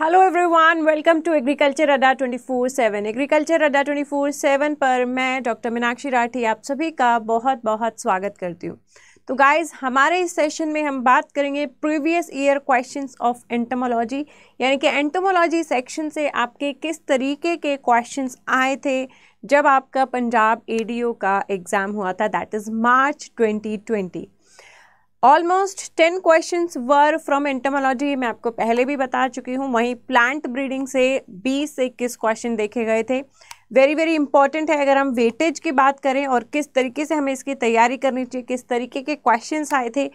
Hello everyone welcome to agriculture Adda 24/7 agriculture Adda 24/7 पर मैं doctor Meenakshi Rathi आप सभी का बहुत बहुत स्वागत करती हूँ तो गाइस हमारे इस सेशन में हम बात करेंगे previous year questions of entomology यानी कि एंटोमोलॉजी सेक्शन से आपके किस तरीके के क्वेश्चंस आए थे जब आपका पंजाब एडीओ का एग्ज़ाम हुआ था that is March 2020 almost ten question were from entomology मैं आपको पहले भी बता चुकी हूँ वहीं प्लांट ब्रीडिंग से बीस से इक्कीस क्वेश्चन देखे गए थे वेरी वेरी इंपॉर्टेंट है अगर हम वेटेज की बात करें और किस तरीके से हमें इसकी तैयारी करनी चाहिए किस तरीके के क्वेश्चन आए थे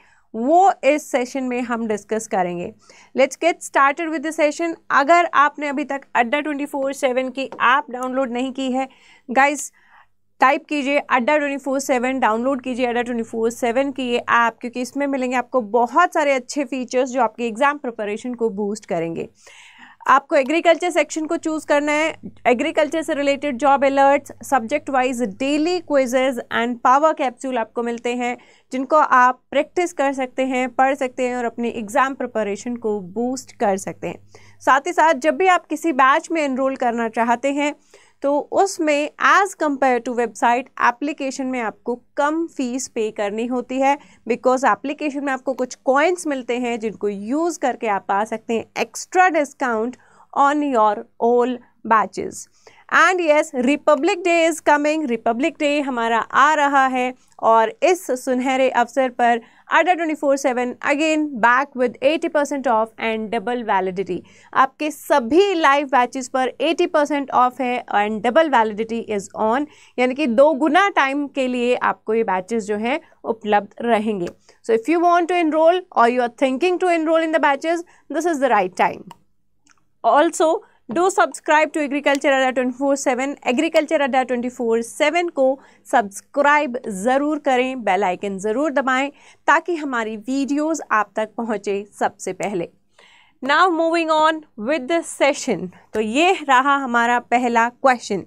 वो इस सेशन में हम डिस्कस करेंगे let's get started with the session अगर आपने अभी तक अड्डा ट्वेंटी फोर सेवन की ऐप डाउनलोड नहीं की है गाइज़ टाइप कीजिए अड्डा ट्वेंटी फोर सेवन डाउनलोड कीजिए अड्डा ट्वेंटी फोर सेवन की ये ऐप क्योंकि इसमें मिलेंगे आपको बहुत सारे अच्छे फीचर्स जो आपके एग्ज़ाम प्रिपरेशन को बूस्ट करेंगे आपको एग्रीकल्चर सेक्शन को चूज़ करना है एग्रीकल्चर से related job alerts subject wise daily quizzes and power capsule आपको मिलते हैं जिनको आप प्रैक्टिस कर सकते हैं पढ़ सकते हैं और अपने एग्ज़ाम प्रिपरेशन को बूस्ट कर सकते हैं साथ ही साथ जब भी आप किसी बैच में इनरोल करना चाहते हैं तो उसमें as compare to website application में आपको कम फीस पे करनी होती है बिकॉज एप्लीकेशन में आपको कुछ कॉइन्स मिलते हैं जिनको यूज़ करके आप पा सकते हैं extra discount on your all batches and yes republic day is coming republic day हमारा आ रहा है और इस सुनहरे अवसर पर Adda twenty four seven again back with eighty percent off and double validity आपके सभी लाइव बैचेस पर एटी परसेंट ऑफ है and double validity is on यानी कि दो गुना टाइम के लिए आपको ये बैचेस जो हैं उपलब्ध रहेंगे so if you want to enroll और you are thinking to enroll in the batches this is the right time also do subscribe to agriculture Adda twenty four seven agriculture Adda twenty four seven को subscribe ज़रूर करें bell icon ज़रूर दबाएं ताकि हमारी videos आप तक पहुंचे सबसे पहले now moving on with the session तो ये रहा हमारा पहला question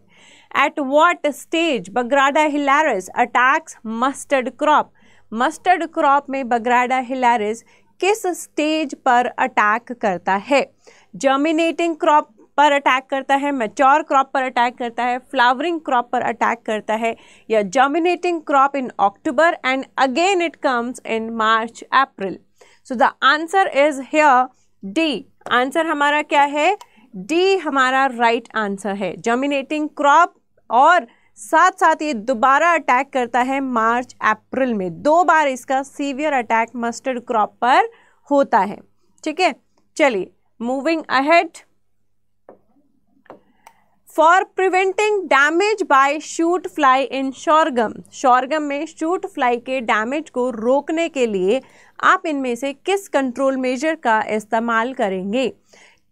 at what stage Bagrada hilaris attacks mustard crop mustard crop में बगराडा हिलारिस किस स्टेज पर अटैक करता है जर्मिनेटिंग क्रॉप पर अटैक करता है मेच्योर क्रॉप पर अटैक करता है फ्लावरिंग क्रॉप पर अटैक करता है या germinating crop in October and again it comes in March April so the answer is here D answer हमारा क्या है डी हमारा राइट right आंसर है जर्मिनेटिंग क्रॉप और साथ साथ ये दोबारा अटैक करता है मार्च अप्रैल में दो बार इसका सीवियर अटैक मस्टर्ड क्रॉप पर होता है ठीक है चलिए moving ahead for preventing damage by shoot fly in sorghum sorghum में शूट फ्लाई के डैमेज को रोकने के लिए आप इनमें से किस कंट्रोल मेजर का इस्तेमाल करेंगे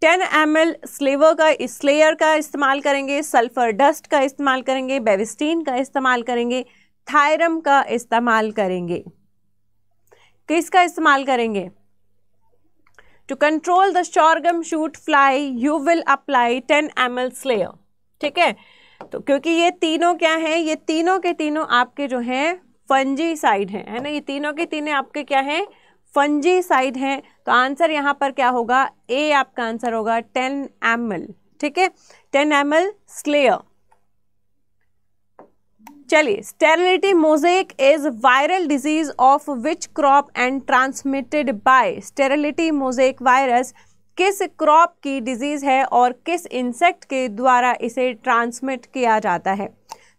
10 एम एल स्लेवर का स्लेयर का इस्तेमाल करेंगे सल्फर डस्ट का इस्तेमाल करेंगे बेविस्टीन का इस्तेमाल करेंगे थायरम का इस्तेमाल करेंगे किसका इस्तेमाल करेंगे to control the sorghum shoot fly you will apply 10 M L slayer ठीक है तो क्योंकि ये तीनों क्या हैं ये तीनों के तीनों आपके जो हैं फंजी साइड हैं है ना ये तीनों के तीनों आपके क्या हैं फंजी साइड हैं तो आंसर यहाँ पर क्या होगा ए आपका आंसर होगा टेन एम ठीक है टेन एम एल स्लेयर चलिए sterility mosaic is viral disease of which crop and transmitted by sterility mosaic virus किस क्रॉप की डिजीज़ है और किस इंसेक्ट के द्वारा इसे ट्रांसमिट किया जाता है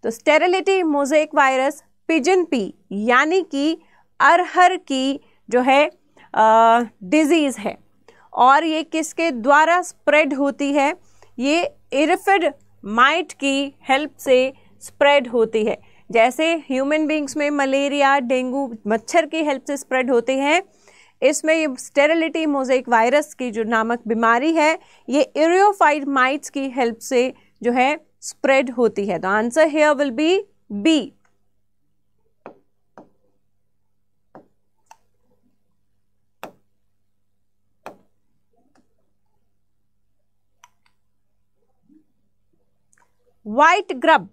तो sterility mosaic virus pigeon pea यानी कि अरहर की जो है डिजीज़ है और ये किसके द्वारा स्प्रेड होती है ये इरफिड माइट की हेल्प से स्प्रेड होती है जैसे ह्यूमन बींग्स में मलेरिया डेंगू मच्छर की हेल्प से स्प्रेड होते हैं इसमें ये स्टेरिलिटी मोजेक वायरस की जो नामक बीमारी है ये इरियोफाइड माइट्स की हेल्प से जो है स्प्रेड होती है तो answer here will be B white grub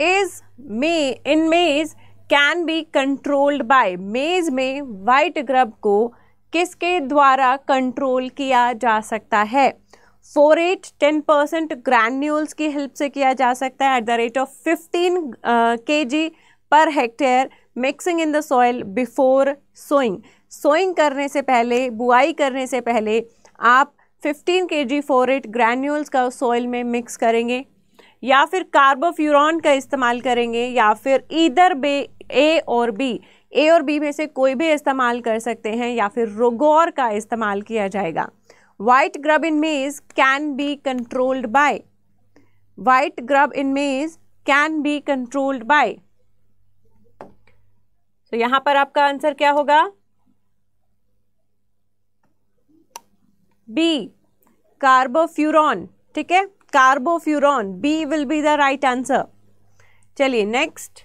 is may in maize can be controlled bye मेज में वाइट ग्रब को किसके द्वारा कंट्रोल किया जा सकता है four eight ten percent granules की हेल्प से किया जा सकता है at the rate of fifteen K G per hectare mixing in the soil before sowing sowing करने से पहले बुआई करने से पहले आप 15 K G four eight granules का सॉइल में मिक्स करेंगे या फिर कार्बोफ्यूरॉन का इस्तेमाल करेंगे या फिर ईदर बे ए और बी ए और बी में से कोई भी इस्तेमाल कर सकते हैं या फिर रोगोर का इस्तेमाल किया जाएगा white grub in maize can be controlled by white grub in maize can be controlled bye तो यहां पर आपका आंसर क्या होगा बी कार्बोफ्यूरॉन ठीक है carbofuran B will be the right answer चलिए next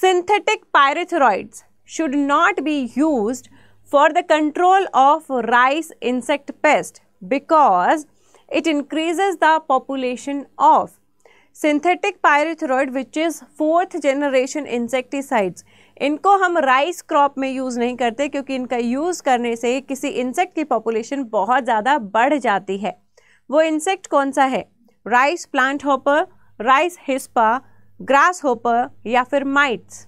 synthetic pyrethroids should not be used for the control of rice insect pest because it increases the population of synthetic pyrethroid which is fourth generation insecticides इनको हम rice crop में use नहीं करते क्योंकि इनका use करने से किसी इंसेक्ट की पॉपुलेशन बहुत ज़्यादा बढ़ जाती है वो इंसेक्ट कौन सा है rice plant hopper rice hispa grasshopper या फिर mites.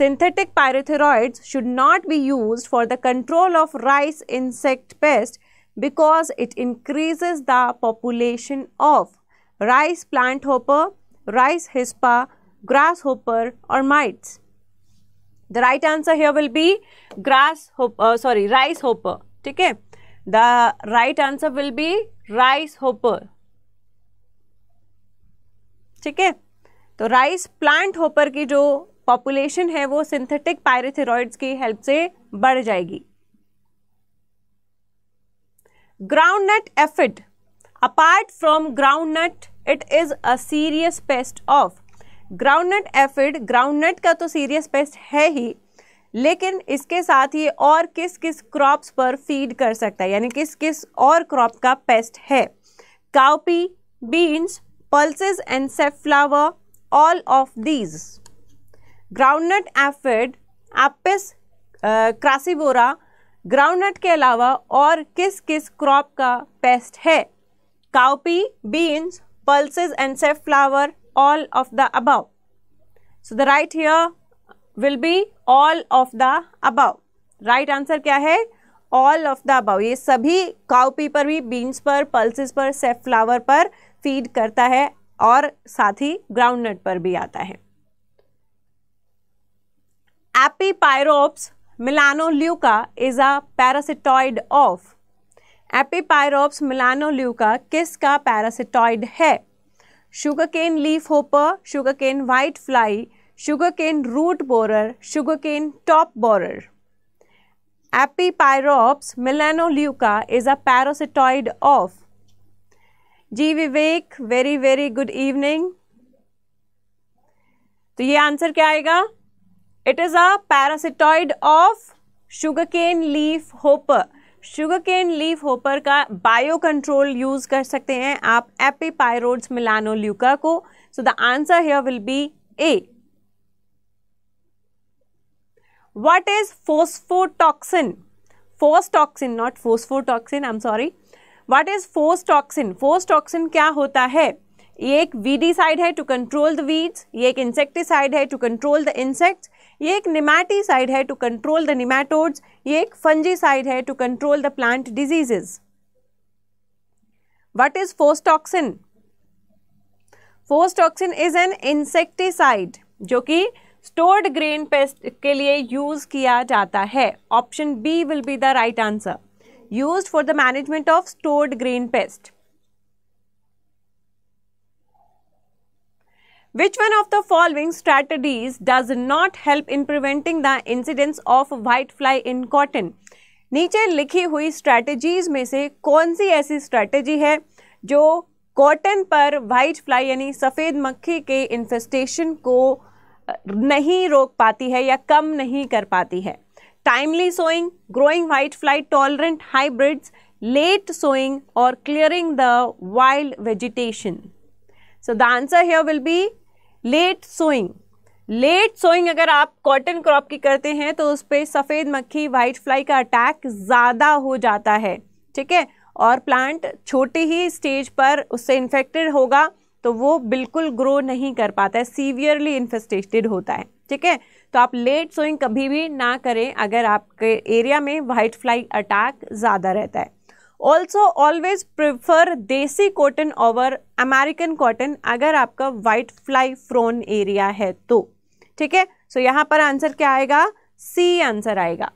Synthetic pyrethroids should not be used for the control of rice insect pest because it increases the population of rice plant hopper, rice hispa, grasshopper or mites. The right answer here will be grasshopper, uh, sorry, rice hopper. Okay? The right answer will be rice hopper. Okay. तो rice plant hopper की जो population है वो synthetic पायरेथिरॉइड्स की help से बढ़ जाएगी groundnut aphid apart from groundnut it is a serious pest of groundnut aphid groundnut का तो सीरियस पेस्ट है ही लेकिन इसके साथ ये और किस किस क्रॉप्स पर फीड कर सकता है यानी किस किस और क्रॉप का पेस्ट है cowpea beans pulses and safflower all of these. Groundnut aphid, Apis uh, crassivora, groundnut के अलावा और किस किस क्रॉप का पेस्ट है cowpea beans pulses and safflower all of the above so the right here will be all of the above right answer क्या है all of the above ये सभी काउपी पर भी बीन्स पर पल्सेस पर सेफ फ्लावर पर feed करता है और साथ ही ग्राउंड नट पर भी आता है epipyrops melanoleuca is a parasitoid of epipyrops melanoleuca किसका पैरासिटॉइड है sugarcane leaf hopper sugarcane white fly sugarcane root borer sugarcane top borer epipyrops melanoleuca is a parasitoid of जी Vivek very very good evening तो ये आंसर क्या आएगा it is a parasitoid of sugarcane leaf hopper sugarcane leaf hopper का bio control use कर सकते हैं आप एपीपायरोड्स मिलानोल्यूका को so the answer here will be A is phosphotoxin Phostoxin not phosphotoxin I'm sorry what is Phostoxin Phostoxin क्या होता है ये एक वीडीसाइड है टू कंट्रोल द वीड्स ये एक इंसेक्टिसाइड है टू कंट्रोल द इंसेक्ट्स ये एक निमैटिसाइड है टू कंट्रोल द निमैटोड्स ये एक फंजीसाइड है to control the plant diseases Phostoxin Phostoxin toxin is an insecticide जो कि स्टोर्ड ग्रेन पेस्ट के लिए यूज किया जाता है option B will be the right answer used for the management of stored grain pest. Which one of the following strategies does not help in preventing the incidence of white fly in cotton? नीचे लिखी हुई strategies में से कौन सी ऐसी strategy है जो cotton पर वाइट फ्लाई यानी सफ़ेद मक्खी के इन्फेस्टेशन को नहीं रोक पाती है या कम नहीं कर पाती है timely sowing growing white fly tolerant hybrids late sowing और clearing the wild vegetation so the answer here will be late sowing late sowing अगर आप कॉटन क्रॉप की करते हैं तो उस पर सफ़ेद मक्खी वाइट फ्लाई का अटैक ज़्यादा हो जाता है ठीक है और प्लांट छोटे ही स्टेज पर उससे इन्फेक्टेड होगा तो वो बिल्कुल ग्रो नहीं कर पाता है सीवियरली इन्फेस्टेटेड होता है ठीक है तो आप लेट सोइंग कभी भी ना करें अगर आपके एरिया में वाइट फ्लाई अटैक ज़्यादा रहता है also always prefer desi cotton over American cotton अगर आपका वाइट फ्लाई फ्रोन एरिया है तो ठीक है सो यहाँ पर आंसर क्या आएगा सी आंसर आएगा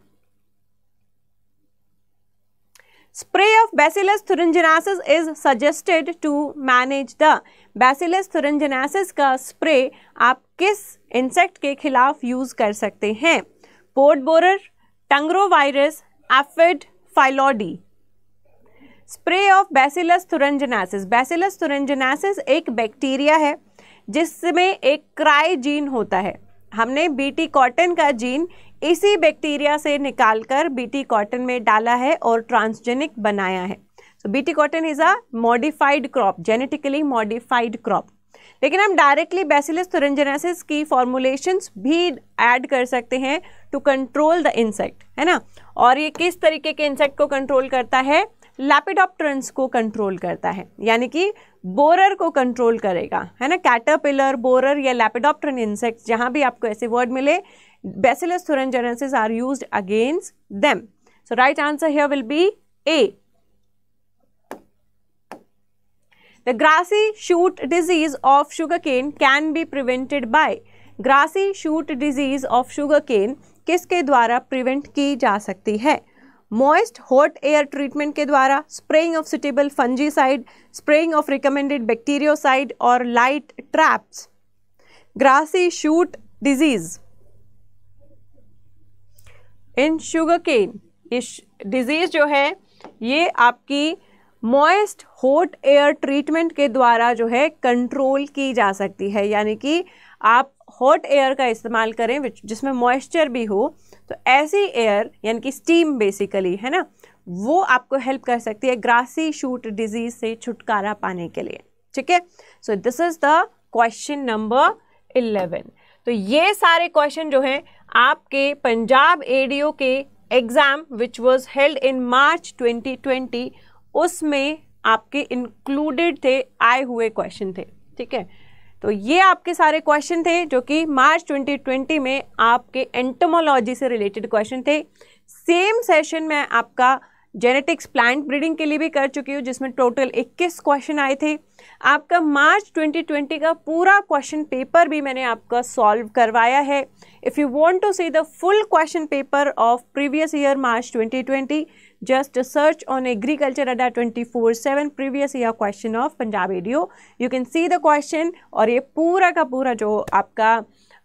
spray of Bacillus thuringiensis is suggested to manage the Bacillus thuringiensis का स्प्रे आप किस इंसेक्ट के खिलाफ यूज़ कर सकते हैं pod borer virus aphid phyllody spray of Bacillus thuringiensis Bacillus thuringiensis एक बैक्टीरिया है जिसमें एक क्राई जीन होता है हमने बीटी कॉटन का जीन इसी बैक्टीरिया से निकालकर बीटी कॉटन में डाला है और ट्रांसजेनिक बनाया है so BT cotton is a modified crop genetically modified crop लेकिन हम डायरेक्टली बेसिलस थुरंजेनेसिस की फॉर्मुलेशंस भी ऐड कर सकते हैं टू कंट्रोल द इंसेक्ट है ना और ये किस तरीके के इंसेक्ट को कंट्रोल करता है लैपिडॉप्टरन्स को कंट्रोल करता है यानी कि बोरर को कंट्रोल करेगा है ना कैटरपिलर बोरर या लैपिडॉप्टरन इंसेक्ट्स जहाँ भी आपको ऐसे वर्ड मिले Bacillus thuringiensis are use against them so right answer here will be A grassy shoot disease of sugarcane can be prevented by grassy shoot disease of sugarcane किसके द्वारा prevent की जा सकती है moist hot air treatment के द्वारा spraying of suitable fungicide spraying of recommended bacteriocide और light traps grassy shoot disease in sugarcane इस डिजीज़ जो है ये आपकी मॉइस्ट हॉट एयर ट्रीटमेंट के द्वारा जो है कंट्रोल की जा सकती है यानी कि आप हॉट एयर का इस्तेमाल करें जिसमें मॉइस्चर भी हो तो ऐसी एयर यानी कि स्टीम बेसिकली है ना वो आपको हेल्प कर सकती है ग्रासी शूट डिजीज से छुटकारा पाने के लिए ठीक है so this is the question number eleven तो ये सारे क्वेश्चन जो हैं आपके पंजाब एडीओ के exam which was held in March 2020 उसमें आपके इंक्लूडेड थे आए हुए क्वेश्चन थे ठीक है तो ये आपके सारे क्वेश्चन थे जो कि मार्च 2020 में आपके एंटोमोलॉजी से रिलेटेड क्वेश्चन थे सेम सेशन में आपका जेनेटिक्स प्लांट ब्रीडिंग के लिए भी कर चुकी हूँ जिसमें टोटल 21 क्वेश्चन आए थे आपका मार्च 2020 का पूरा क्वेश्चन पेपर भी मैंने आपका सॉल्व करवाया है if you want to see the full question paper of previous year March 2020 Just search on Agriculture Radar four seven previous year question of Punjab ADO You can see the question और ये पूरा का पूरा जो आपका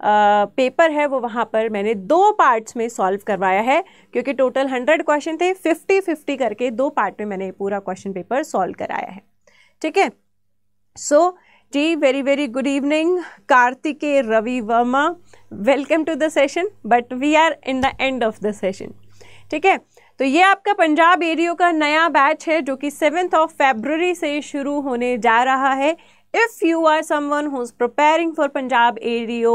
paper uh, है वो वहाँ पर मैंने दो पार्ट्स में सॉल्व करवाया है क्योंकि टोटल हंड्रेड क्वेश्चन थे फिफ्टी फिफ्टी करके दो पार्ट में मैंने पूरा क्वेश्चन पेपर सॉल्व कराया है ठीक है सो जी very very good evening Kartikey Ravi Verma welcome to the session but we are in the end of the session ठीक है तो ये आपका पंजाब एरियो का नया बैच है जो कि सेवेंथ ऑफ फेब्रवरी से शुरू होने जा रहा है if you are someone who is preparing for Punjab ADO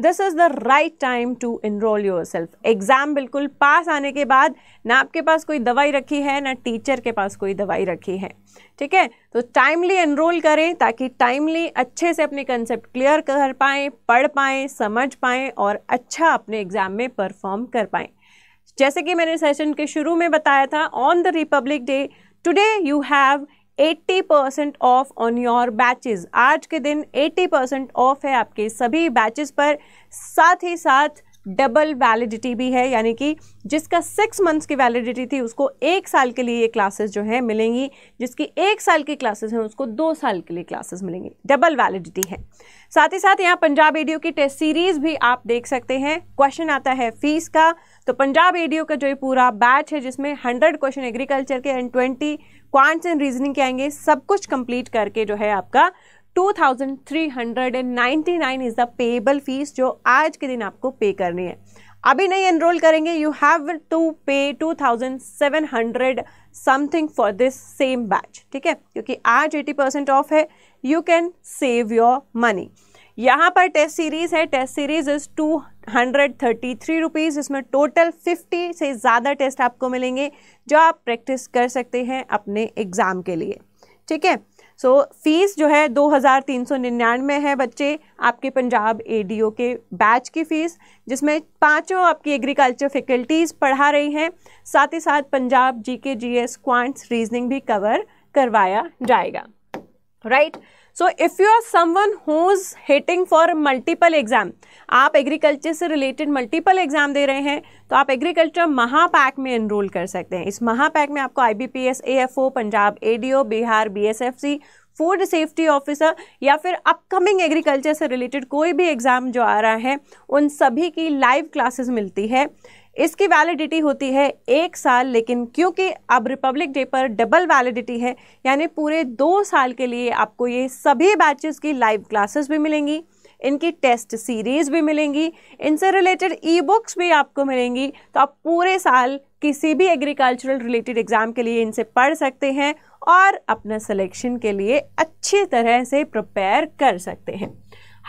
this is the right time to enroll yourself exam बिल्कुल पास आने के बाद ना आपके पास कोई दवाई रखी है ना टीचर के पास कोई दवाई रखी है ठीक है तो टाइमली इनरोल करें ताकि टाइमली अच्छे से अपने कंसेप्ट क्लियर कर पाएँ पढ़ पाएँ समझ पाएँ और अच्छा अपने एग्ज़ाम में परफॉर्म कर पाएँ जैसे कि मैंने सेशन के शुरू में बताया था on the republic day today you have 80 percent off on your batches आज के दिन 80 परसेंट ऑफ है आपके सभी बैचेस पर साथ ही साथ डबल वैलिडिटी भी है यानी कि जिसका सिक्स मंथ्स की वैलिडिटी थी उसको एक साल के लिए ये क्लासेस जो है मिलेंगी जिसकी एक साल की क्लासेस हैं उसको दो साल के लिए क्लासेस मिलेंगी डबल वैलिडिटी है साथ ही साथ यहाँ पंजाब एडियो की टेस्ट सीरीज भी आप देख सकते हैं क्वेश्चन आता है फीस का तो पंजाब एडियो का जो ये पूरा बैच है जिसमें हंड्रेड क्वेश्चन एग्रीकल्चर के and twenty quants and reasoning के आएंगे सब कुछ कंप्लीट करके जो है आपका 2399 इज़ द पेबल फीस जो आज के दिन आपको पे करनी है अभी नहीं एनरोल करेंगे you have to pay 2700 something for this same batch ठीक है क्योंकि आज 80 परसेंट ऑफ है you can save your money यहाँ पर टेस्ट सीरीज़ है test series is two hundred thirty three rupees इसमें टोटल फिफ्टी से ज़्यादा टेस्ट आपको मिलेंगे जो आप प्रैक्टिस कर सकते हैं अपने एग्ज़ाम के लिए ठीक है सो फीस जो है दो हज़ार तीन सौ निन्यानवे है बच्चे आपके पंजाब ओ के बैच की फ़ीस जिसमें पांचों आपकी एग्रीकल्चर फैकल्टीज़ पढ़ा रही हैं साथ ही साथ Punjab G G S quants reasoning भी कवर करवाया जाएगा right so if you are someone who is heading for multiple exam आप एग्रीकल्चर से रिलेटेड मल्टीपल एग्जाम दे रहे हैं तो आप एग्रीकल्चर महापैक में एनरोल कर सकते हैं इस महापैक में आपको I B P S A F O Punjab A D O Bihar B S F C food safety officer या फिर अपकमिंग एग्रीकल्चर से रिलेटेड कोई भी एग्ज़ाम जो आ रहा है उन सभी की लाइव क्लासेस मिलती है इसकी वैलिडिटी होती है एक साल लेकिन क्योंकि अब रिपब्लिक डे पर डबल वैलिडिटी है यानी पूरे दो साल के लिए आपको ये सभी बैचेस की लाइव क्लासेस भी मिलेंगी इनकी टेस्ट सीरीज़ भी मिलेंगी इनसे रिलेटेड ई बुक्स भी आपको मिलेंगी तो आप पूरे साल किसी भी एग्रीकल्चरल रिलेटेड एग्ज़ाम के लिए इनसे पढ़ सकते हैं और अपना सिलेक्शन के लिए अच्छी तरह से प्रिपेयर कर सकते हैं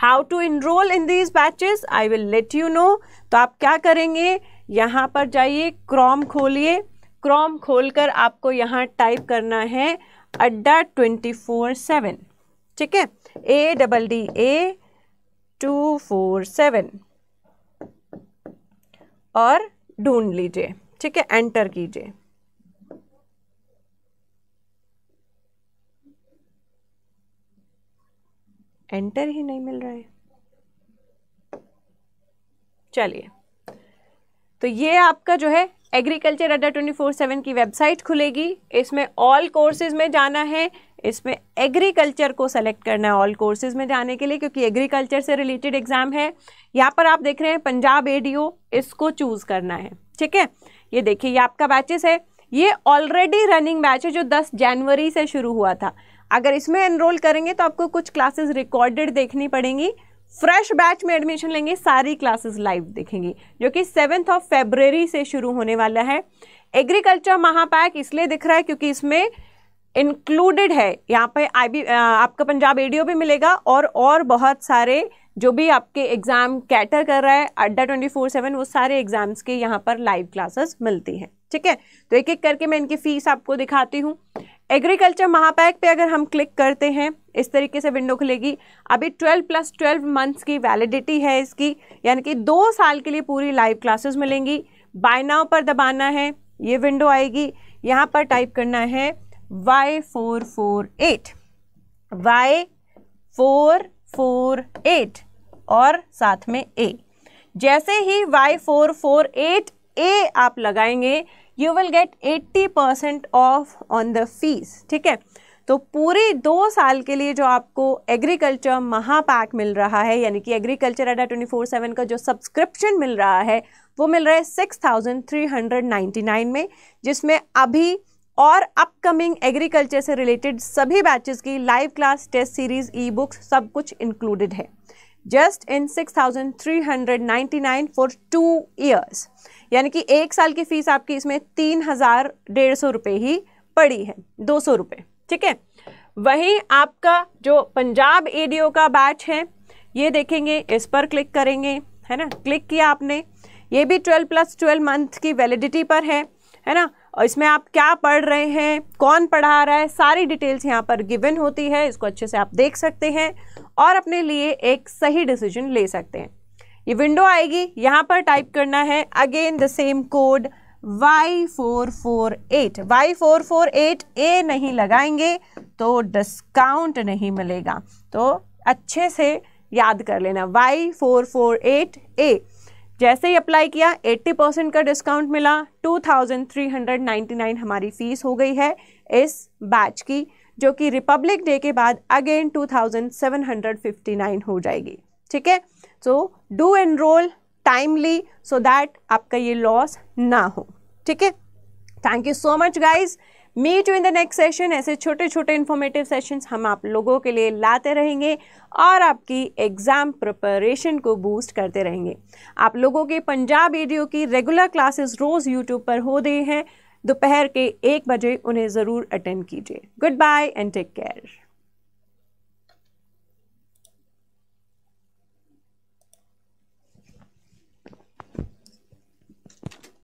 how to enroll in these batches I will let you know तो आप क्या करेंगे यहाँ पर जाइए क्रॉम खोलिए क्रॉम खोलकर आपको यहाँ टाइप करना है अड्डा ट्वेंटी फोर सेवन ठीक है A double D A two four seven और ढूंढ लीजिए ठीक है एंटर कीजिए एंटर ही नहीं मिल रहा है चलिए तो ये आपका जो है agriculture Adda twenty four seven की वेबसाइट खुलेगी इसमें ऑल कोर्सेज में जाना है इसमें एग्रीकल्चर को सेलेक्ट करना है ऑल कोर्सेज में जाने के लिए क्योंकि एग्रीकल्चर से रिलेटेड एग्ज़ाम है यहाँ पर आप देख रहे हैं पंजाब ए इसको चूज़ करना है ठीक है ये देखिए ये आपका बैचेस है ये ऑलरेडी रनिंग बैच है जो 10 जनवरी से शुरू हुआ था अगर इसमें एनरोल करेंगे तो आपको कुछ क्लासेस रिकॉर्डेड देखनी पड़ेंगी फ्रेश बैच में एडमिशन लेंगे सारी क्लासेस लाइव देखेंगे जो कि सेवेंथ ऑफ फेब्रवरी से शुरू होने वाला है एग्रीकल्चर महापैक इसलिए दिख रहा है क्योंकि इसमें इंक्लूडेड है यहाँ पे आई बी आपका पंजाब एडीओ भी मिलेगा और और बहुत सारे जो भी आपके एग्ज़ाम कैटर कर रहा है अड्डा ट्वेंटी फोर सेवन वो सारे एग्ज़ाम्स के यहाँ पर लाइव क्लासेस मिलती हैं ठीक है तो एक एक करके मैं इनकी फ़ीस आपको दिखाती हूँ एग्रीकल्चर महापैक पे अगर हम क्लिक करते हैं इस तरीके से विंडो खुलेगी अभी 12 प्लस 12 मंथ्स की वैलिडिटी है इसकी यानी कि दो साल के लिए पूरी लाइव क्लासेस मिलेंगी बाय पर दबाना है ये विंडो आएगी यहाँ पर टाइप करना है Y four four eight Y four four eight और साथ में ए जैसे ही Y four four eight A आप लगाएंगे you will get eighty percent off on the fees ठीक है तो पूरे दो साल के लिए जो आपको एग्रीकल्चर महापैक मिल रहा है यानी कि agriculture Adda twenty four seven का जो सब्सक्रिप्शन मिल रहा है वो मिल रहा है six thousand three hundred ninety nine में जिसमें अभी और अपकमिंग एग्रीकल्चर से रिलेटेड सभी बैचेस की live class test series e books सब कुछ इंक्लूडेड है just in six thousand three hundred ninety nine for two years यानी कि एक साल की फ़ीस आपकी इसमें तीन हज़ार डेढ़ सौ रुपये ही पड़ी है दो सौ रुपये ठीक है वहीं आपका जो पंजाब एडीओ का बैच है ये देखेंगे इस पर क्लिक करेंगे है ना क्लिक किया आपने ये भी ट्वेल्व प्लस ट्वेल्व मंथ की वैलिडिटी पर है है ना और इसमें आप क्या पढ़ रहे हैं कौन पढ़ा रहा है सारी डिटेल्स यहाँ पर गिवन होती है इसको अच्छे से आप देख सकते हैं और अपने लिए एक सही डिसीजन ले सकते हैं ये विंडो आएगी यहाँ पर टाइप करना है again the same code Y four four eight Y four four eight A नहीं लगाएंगे तो डिस्काउंट नहीं मिलेगा तो अच्छे से याद कर लेना Y four four eight A जैसे ही अप्लाई किया 80 परसेंट का डिस्काउंट मिला 2399 हमारी फ़ीस हो गई है इस बैच की जो कि रिपब्लिक डे के बाद अगेन 2759 हो जाएगी ठीक है so do enrol timely so that आपका ये लॉस ना हो ठीक है thank you so much guys meet you in the next session ऐसे छोटे छोटे इन्फॉर्मेटिव सेशंस हम आप लोगों के लिए लाते रहेंगे और आपकी एग्ज़ाम प्रिपरेशन को बूस्ट करते रहेंगे आप लोगों के पंजाब एडियो की रेगुलर क्लासेस रोज़ यूट्यूब पर हो रही हैं दोपहर के एक बजे उन्हें ज़रूर अटेंड कीजिए good bye and take care